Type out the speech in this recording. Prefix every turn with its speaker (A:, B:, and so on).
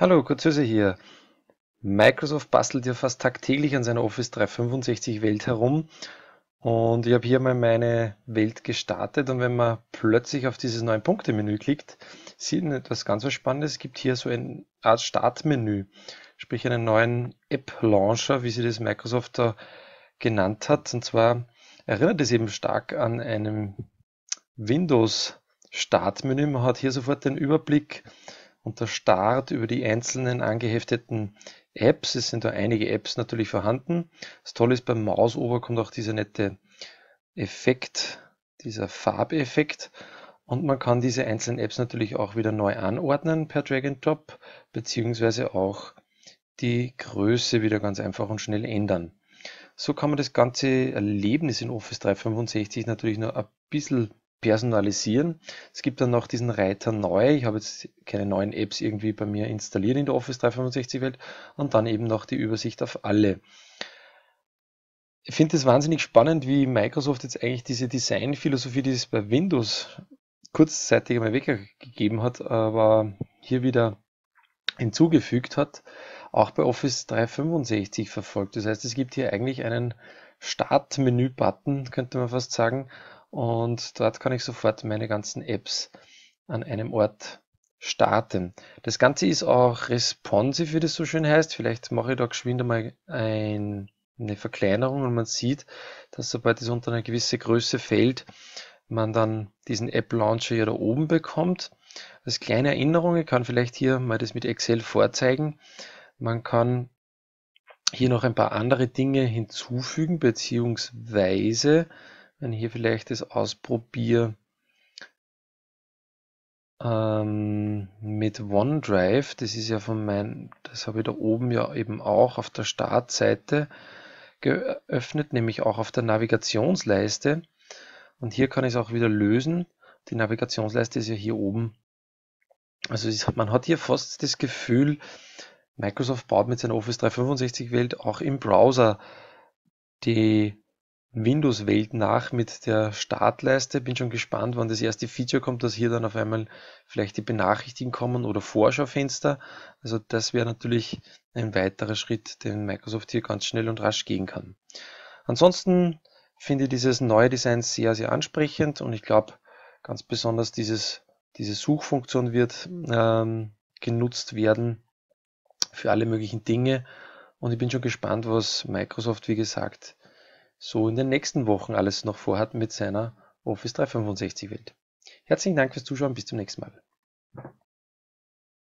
A: Hallo, Kurzhöse hier. Microsoft bastelt ja fast tagtäglich an seiner Office 365 Welt herum und ich habe hier mal meine Welt gestartet und wenn man plötzlich auf dieses neue punkte menü klickt, sieht man etwas ganz was Spannendes. Es gibt hier so eine Art Startmenü, sprich einen neuen App-Launcher, wie sie das Microsoft da genannt hat. Und zwar erinnert es eben stark an einem Windows-Startmenü. Man hat hier sofort den Überblick, und der Start über die einzelnen angehefteten Apps. Es sind da einige Apps natürlich vorhanden. Das Tolle ist, beim Mausober kommt auch dieser nette Effekt, dieser Farbeffekt. Und man kann diese einzelnen Apps natürlich auch wieder neu anordnen per Drag and Drop, beziehungsweise auch die Größe wieder ganz einfach und schnell ändern. So kann man das ganze Erlebnis in Office 365 natürlich nur ein bisschen personalisieren. Es gibt dann noch diesen Reiter neu. Ich habe jetzt keine neuen Apps irgendwie bei mir installiert in der Office 365 Welt und dann eben noch die Übersicht auf alle. Ich finde es wahnsinnig spannend, wie Microsoft jetzt eigentlich diese Designphilosophie, die es bei Windows kurzzeitig einmal weggegeben hat, aber hier wieder hinzugefügt hat, auch bei Office 365 verfolgt. Das heißt, es gibt hier eigentlich einen startmenü button könnte man fast sagen, und dort kann ich sofort meine ganzen Apps an einem Ort starten. Das Ganze ist auch responsive, wie das so schön heißt. Vielleicht mache ich da geschwind einmal ein, eine Verkleinerung und man sieht, dass sobald es unter eine gewisse Größe fällt, man dann diesen App Launcher hier da oben bekommt. Als kleine Erinnerung, ich kann vielleicht hier mal das mit Excel vorzeigen. Man kann hier noch ein paar andere Dinge hinzufügen, beziehungsweise wenn ich hier vielleicht das ausprobiere ähm, mit OneDrive, das ist ja von meinem, das habe ich da oben ja eben auch auf der Startseite geöffnet, nämlich auch auf der Navigationsleiste. Und hier kann ich es auch wieder lösen. Die Navigationsleiste ist ja hier oben. Also ist, man hat hier fast das Gefühl, Microsoft baut mit seiner Office 365 Welt auch im Browser die Windows welt nach mit der Startleiste. Bin schon gespannt, wann das erste Feature kommt, dass hier dann auf einmal vielleicht die Benachrichtigungen kommen oder Vorschaufenster. Also das wäre natürlich ein weiterer Schritt, den Microsoft hier ganz schnell und rasch gehen kann. Ansonsten finde ich dieses neue Design sehr, sehr ansprechend und ich glaube ganz besonders dieses, diese Suchfunktion wird ähm, genutzt werden für alle möglichen Dinge und ich bin schon gespannt, was Microsoft, wie gesagt, so in den nächsten Wochen alles noch vorhat mit seiner Office 365 Welt. Herzlichen Dank fürs Zuschauen, bis zum nächsten Mal.